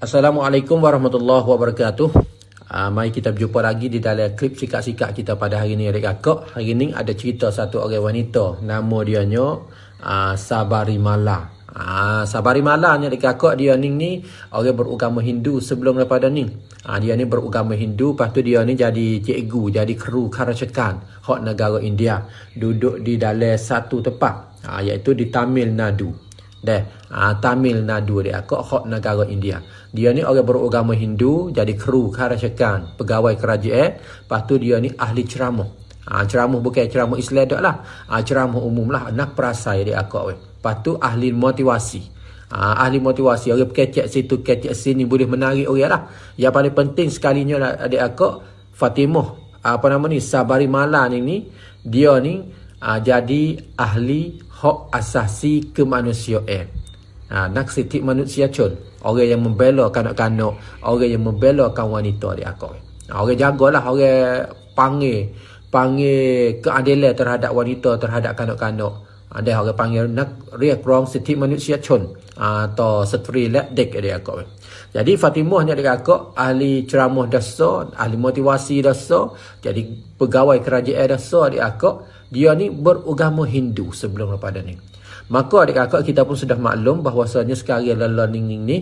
Assalamualaikum warahmatullahi wabarakatuh. Uh, mari kita berjumpa lagi di dalam klip sikap-sikap kita pada hari ini Adik Kakak. Hari ini ada cerita satu orang wanita. Nama dia nyo uh, ah, Sabari Mala. Uh, ah, Sabari Mala ni Adik Kakak dia ni ni orang beragama Hindu sebelum daripada ni. Uh, dia ni beragama Hindu lepas tu dia ni jadi cikgu, jadi kru karasekan hot negara India. Duduk di dalam satu tempat uh, iaitu di Tamil Nadu. Deh, uh, ah, Tamil Nadu dia kok hot negara India. Dia ni orang beragama Hindu jadi kru kerajaan, pegawai kerajaan. Lepas tu dia ni ahli ceramah. Uh, ceramah bukan ceramah Islam dak lah. Uh, ceramah umum lah anak perasa dia kok weh. Lepas tu ahli motivasi. Uh, ahli motivasi orang pekecek situ kecek sini boleh menarik orang lah. Yang paling penting sekali sekalinya lah, adik aku Fatimah apa nama ni Sabari Malan ni ni dia ni uh, jadi ahli hak asasi kemanusiaan. Ha, nak siti manusia cun. Orang yang membela kanak-kanak. Orang yang membela kan wanita di aku. Ah, orang jagalah. Orang panggil. Panggil keadilan terhadap wanita. Terhadap kanak-kanak. Ada orang panggil nak riak siti manusia cun. Atau uh, seteri lek dek di aku. Jadi Fatimah ni adalah akak ahli ceramah dasar, ahli motivasi dasar, jadi pegawai kerajaan dasar adik akak. Dia ni beragama Hindu sebelum Ramadan ni. Maka adik akak kita pun sudah maklum bahawasanya sekarang dalam learning ni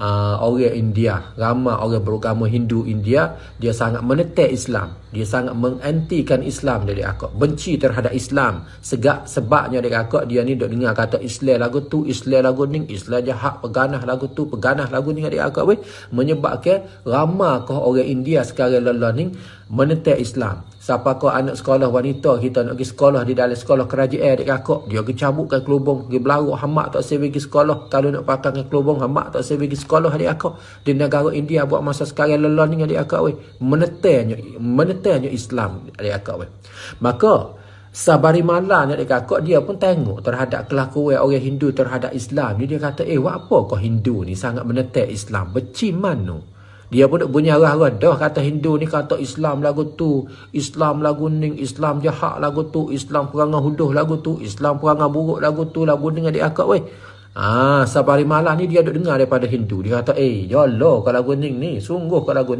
uh, orang India, ramai orang beragama Hindu India, dia sangat menetek Islam. Dia sangat mengantikan Islam dari akak. Benci terhadap Islam. Segak sebabnya dari akak, dia ni duk dengar kata Islam lagu tu, Islam lagu ni, Islam jahat, peganah lagu tu, peganah lagu ni dari akak. Weh. Menyebabkan ramai kau orang India sekarang lelah ni menetek Islam. Siapa kau anak sekolah wanita, kita nak pergi sekolah di dalam sekolah kerajaan adik kakak. Dia pergi cabutkan kelubung, pergi belaruk, hamak tak saya pergi sekolah. Kalau nak pakai kelubung, hamak tak saya pergi sekolah adik kakak. Di negara India buat masa sekarang lelah ni adik kakak. Menetanya, menetanya Islam adik kakak. Maka, Sabari malam adik kakak dia pun tengok terhadap kelakuan orang Hindu terhadap Islam. ni Dia kata, eh, apa kau Hindu ni sangat menetek Islam? Beci mana? Dia pun bunyi arah-arah dah kata Hindu ni kata Islam lagu tu, Islam lagu ni, Islam jahat lagu tu, Islam perangai huduh lagu tu, Islam perangai buruk lagu tu, lagu ni dengan dia akak weh. Ah, ha, sabari malam ni dia duk dengar daripada Hindu. Dia kata, eh, ya Allah kalau lagu ni sungguh kalau lagu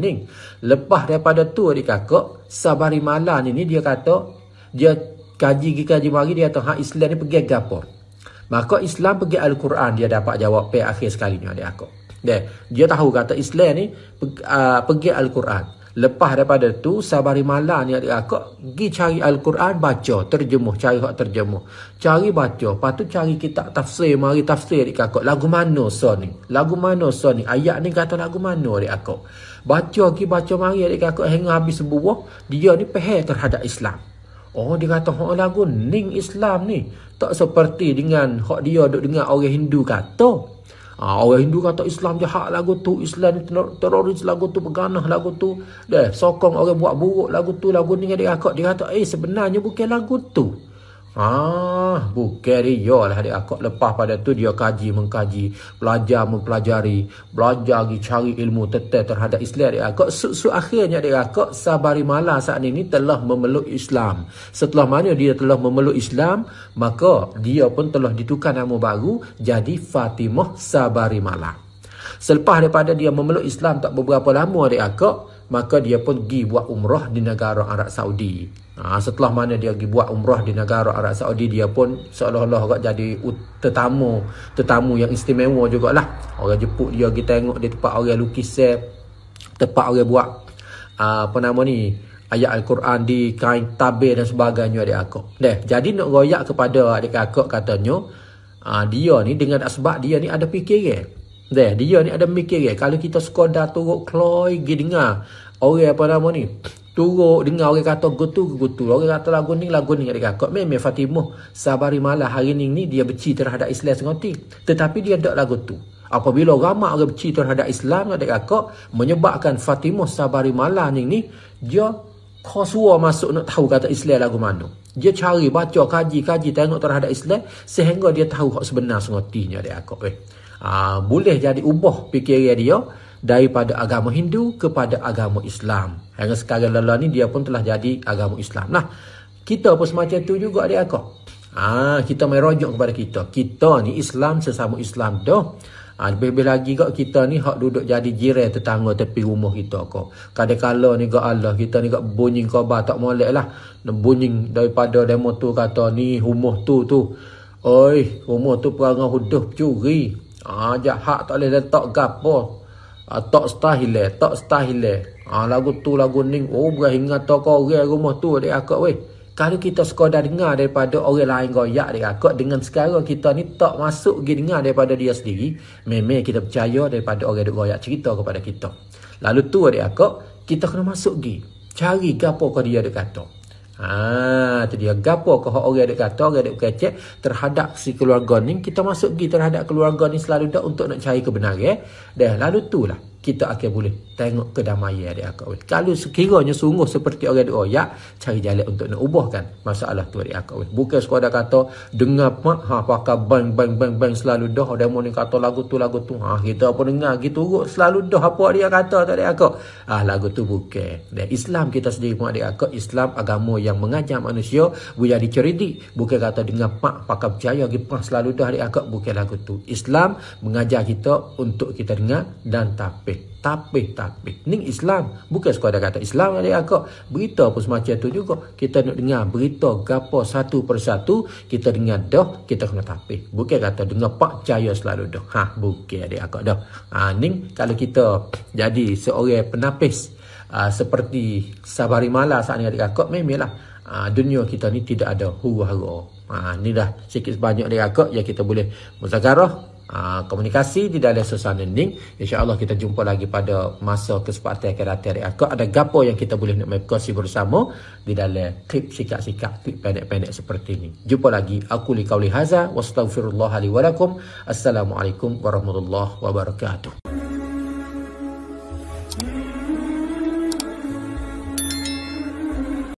Lepas daripada tu adik kakak, sabari malam ni, dia kata, dia kaji gi kaji mari dia kata, ha Islam ni pergi ke gapo? Maka Islam pergi Al-Quran dia dapat jawab pe akhir sekali ni adik kakak. Dia, dia tahu kata Islam ni ah, pergi Al-Quran. Lepas daripada tu, sabari malam ni adik akak, pergi cari Al-Quran, baca, terjemuh, cari hak terjemuh. Cari baca, lepas tu cari kitab tafsir, mari tafsir adik akak. Lagu mana so ni? Lagu mana so ni? Ayat ni kata lagu mana adik akak? Baca lagi, baca mari adik akak, hingga habis sebuah, dia ni peher terhadap Islam. Oh, dia kata, hak lagu ning Islam ni, tak seperti dengan hak dia duduk dengan orang Hindu kata. Ha, orang Hindu kata Islam jahat lagu tu, Islam teroris lagu tu, berganah lagu tu. Dah, sokong orang buat buruk lagu tu, lagu ni dia rakak. Dia kata, eh sebenarnya bukan lagu tu. Ah, bukan dia lah dia. Kok lepas pada tu dia kaji, mengkaji, belajar, mempelajari, belajar lagi cari ilmu tetap terhadap Islam dia. Kok su-su akhirnya dia kok sabari malah saat ini telah memeluk Islam. Setelah mana dia telah memeluk Islam, maka dia pun telah ditukar nama baru jadi Fatimah Sabari Malah. Selepas daripada dia memeluk Islam tak beberapa lama dia kok, maka dia pun pergi buat umrah di negara Arab Saudi. Ha, setelah mana dia pergi buat umrah di negara Arab Saudi, dia pun seolah-olah jadi tetamu, tetamu yang istimewa juga lah. Orang jemput dia pergi tengok di tempat orang lukis, tempat orang buat ha, apa nama ni, ayat Al-Quran di kain tabir dan sebagainya adik akak. Deh, jadi nak royak kepada adik akak katanya, ha, dia ni dengan sebab dia ni ada fikiran. Eh? Deh, dia ni ada mikir ya. Kalau kita sekadar turut keluar, pergi dengar. Orang apa nama ni? Turut dengar orang kata gotu ke gotu. Orang kata lagu ni, lagu ni. Dia kata, memang Fatimah. Sabari malah hari ni ni dia benci terhadap Islam sengerti. Tetapi dia tak lagu tu. Apabila ramai orang benci terhadap Islam, dia kata, menyebabkan Fatimah sabari malah ni ni, dia kosua masuk nak tahu kata Islam lagu mana. Dia cari, baca, kaji, kaji, tengok terhadap Islam, sehingga dia tahu hak sebenar sengertinya dia kata. Eh. Ah, boleh jadi ubah fikiran dia daripada agama Hindu kepada agama Islam. Yang sekarang lalu ni dia pun telah jadi agama Islam. Nah, kita pun semacam tu juga dia aku. Ha, kita mai rojok kepada kita. Kita ni Islam sesama Islam doh. Ha, lebih, lebih lagi kok kita ni hak duduk jadi jiran tetangga tepi rumah kita kok. Kadang-kala ni kok Allah kita ni kok bunyi khabar tak molek lah. Bunyi daripada demo tu kata ni rumah tu tu. Oi, rumah tu perangai huduh curi. Ah ha, hak tak boleh letak gapo. Ah ha, tak star tak star Ah ha, lagu tu lagu ni oh berhingat tak orang rumah tu dia akak weh. Kalau kita sekadar dengar daripada orang lain goyak dia akak dengan sekarang kita ni tak masuk pergi dengar daripada dia sendiri, meme kita percaya daripada orang dok goyak cerita kepada kita. Lalu tu dia akak kita kena masuk pergi cari gapo kau dia dekat kata. Ha tu dia gapo ke hak orang dak kata orang dak kecek terhadap si keluarga ni kita masuk gi terhadap keluarga ni selalu dak untuk nak cari kebenaran eh. dah lalu tulah kita akan boleh tengok kedamaian di akak weh. Kalau sekiranya sungguh seperti orang oh ya, cari jalan untuk nak ubahkan masalah tu di akak weh. Bukan sekadar kata, dengar pak, ha, pakai bang, bang, bang, bang, selalu dah, dia mau ni kata lagu tu, lagu tu, ha, kita pun dengar, gitu turut, selalu dah apa dia kata tu di akak. Ha, lagu tu bukan. Dan Islam kita sendiri pun di akak, Islam agama yang mengajar manusia, boleh diceritik. Bukan kata dengar pak, pakai percaya, gitu, selalu dah di akak, bukan lagu tu. Islam mengajar kita untuk kita dengar dan tapi tapih tapih tapih ni Islam bukan sekadar kata Islam ada agak berita pun semacam tu juga kita nak dengar berita gapo satu persatu kita dengar dah kita kena tapih bukan kata dengar pak jaya selalu dah ha bukan ada agak dah ha ni kalau kita jadi seorang penapis ha, seperti Sabari Mala saat ni ada memanglah ha, dunia kita ni tidak ada huru-hara Ha, ni dah sikit sebanyak dia agak ya kita boleh muzakarah Ah, komunikasi tidak ada susah nending insyaallah kita jumpa lagi pada masa kesempatan akan datang aku ada gapo yang kita boleh nak berkongsi bersama di dalam klip sikap-sikap klip pendek-pendek seperti ini jumpa lagi aku li kauli haza wastaghfirullah wa lakum assalamualaikum warahmatullahi wabarakatuh